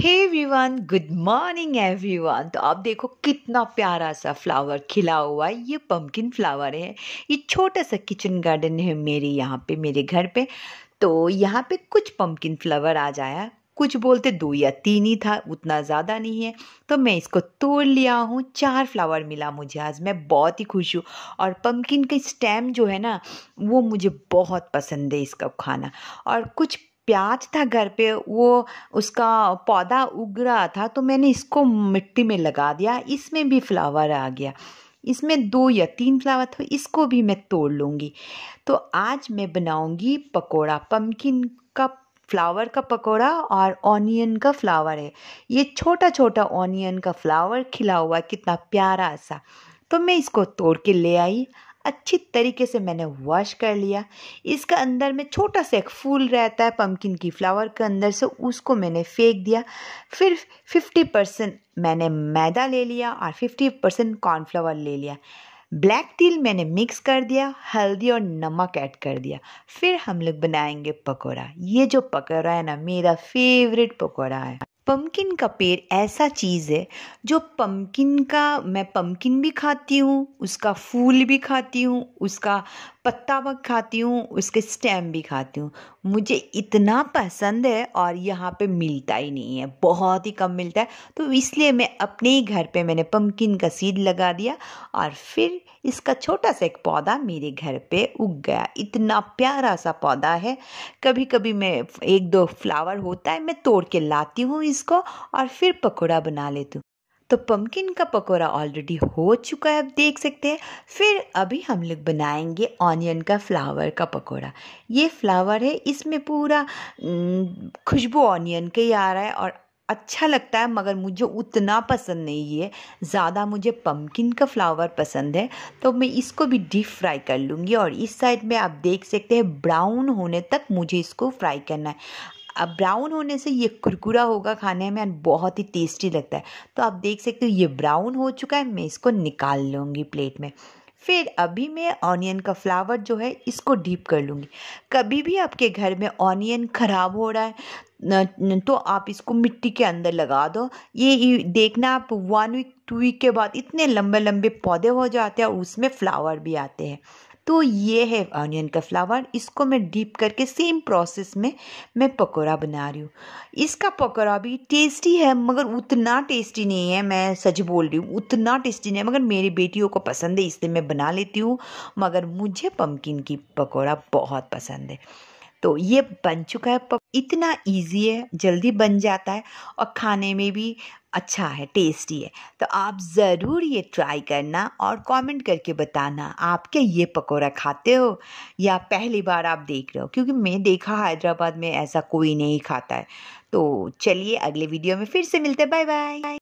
हे everyone good morning everyone तो आप देखो कितना प्यारा सा फ्लावर खिला हुआ है ये पम्पकिन फ्लावर है ये छोटा सा किचन गार्डन है मेरे यहाँ पे मेरे घर पे तो यहाँ पे कुछ पम्पकिन फ्लावर आ जाया कुछ बोलते दो या तीन ही था उतना ज़्यादा नहीं है तो मैं इसको तोड़ लिया हूँ चार फ्लावर मिला मुझे आज मैं बहुत ही खुश हूँ और पम्पकिन का स्टेम जो है ना वो मुझे बहुत पसंद है इसका खाना और कुछ प्याज था घर पे वो उसका पौधा उग रहा था तो मैंने इसको मिट्टी में लगा दिया इसमें भी फ्लावर आ गया इसमें दो या तीन फ्लावर थे इसको भी मैं तोड़ लूँगी तो आज मैं बनाऊँगी पकोड़ा पम्पकिन का फ्लावर का पकोड़ा और ऑनियन का फ्लावर है ये छोटा छोटा ऑनियन का फ्लावर खिला हुआ कितना प्यारा सा तो मैं इसको तोड़ के ले आई अच्छी तरीके से मैंने वॉश कर लिया इसका अंदर में छोटा सा एक फूल रहता है पम्पकिन की फ्लावर के अंदर से उसको मैंने फेंक दिया फिर फिफ्टी परसेंट मैंने मैदा ले लिया और फिफ्टी परसेंट कॉर्नफ्लावर ले लिया ब्लैक तिल मैंने मिक्स कर दिया हल्दी और नमक ऐड कर दिया फिर हम लोग बनाएंगे पकौड़ा ये जो पकौड़ा है ना मेरा फेवरेट पकौड़ा है पम्पकिन का पेड़ ऐसा चीज़ है जो पम्पकिन का मैं पम्पकिन भी खाती हूँ उसका फूल भी खाती हूँ उसका पत्ता वक खाती हूँ उसके स्टेम भी खाती हूँ मुझे इतना पसंद है और यहाँ पे मिलता ही नहीं है बहुत ही कम मिलता है तो इसलिए मैं अपने ही घर पे मैंने पम्पकिन का सीड लगा दिया और फिर इसका छोटा सा एक पौधा मेरे घर पे उग गया इतना प्यारा सा पौधा है कभी कभी मैं एक दो फ्लावर होता है मैं तोड़ के लाती हूँ इसको और फिर पकौड़ा बना लेती हूँ तो पम्पकिन का पकोड़ा ऑलरेडी हो चुका है आप देख सकते हैं फिर अभी हम लोग बनाएंगे ऑनियन का फ्लावर का पकोड़ा ये फ्लावर है इसमें पूरा खुशबू ऑनियन के ही आ रहा है और अच्छा लगता है मगर मुझे उतना पसंद नहीं है ज़्यादा मुझे पम्पकिन का फ्लावर पसंद है तो मैं इसको भी डीप फ्राई कर लूँगी और इस साइड में आप देख सकते हैं ब्राउन होने तक मुझे इसको फ्राई करना है अब ब्राउन होने से ये कुरकुरा होगा खाने में और बहुत ही टेस्टी लगता है तो आप देख सकते हो ये ब्राउन हो चुका है मैं इसको निकाल लूँगी प्लेट में फिर अभी मैं ऑनियन का फ्लावर जो है इसको डीप कर लूँगी कभी भी आपके घर में ऑनियन ख़राब हो रहा है तो आप इसको मिट्टी के अंदर लगा दो ये देखना आप वन वीक टू वीक के बाद इतने लंबे लंबे पौधे हो जाते हैं और उसमें फ्लावर भी आते हैं तो ये है ऑनियन का फ्लावर इसको मैं डीप करके सेम प्रोसेस में मैं पकौड़ा बना रही हूँ इसका पकौड़ा भी टेस्टी है मगर उतना टेस्टी नहीं है मैं सच बोल रही हूँ उतना टेस्टी नहीं है मगर मेरी बेटियों को पसंद है इसलिए मैं बना लेती हूँ मगर मुझे पम्पकिन की पकौड़ा बहुत पसंद है तो ये बन चुका है इतना इजी है जल्दी बन जाता है और खाने में भी अच्छा है टेस्टी है तो आप ज़रूर ये ट्राई करना और कमेंट करके बताना आप क्या ये पकौड़ा खाते हो या पहली बार आप देख रहे हो क्योंकि मैं देखा हैदराबाद में ऐसा कोई नहीं खाता है तो चलिए अगले वीडियो में फिर से मिलते बाय बाय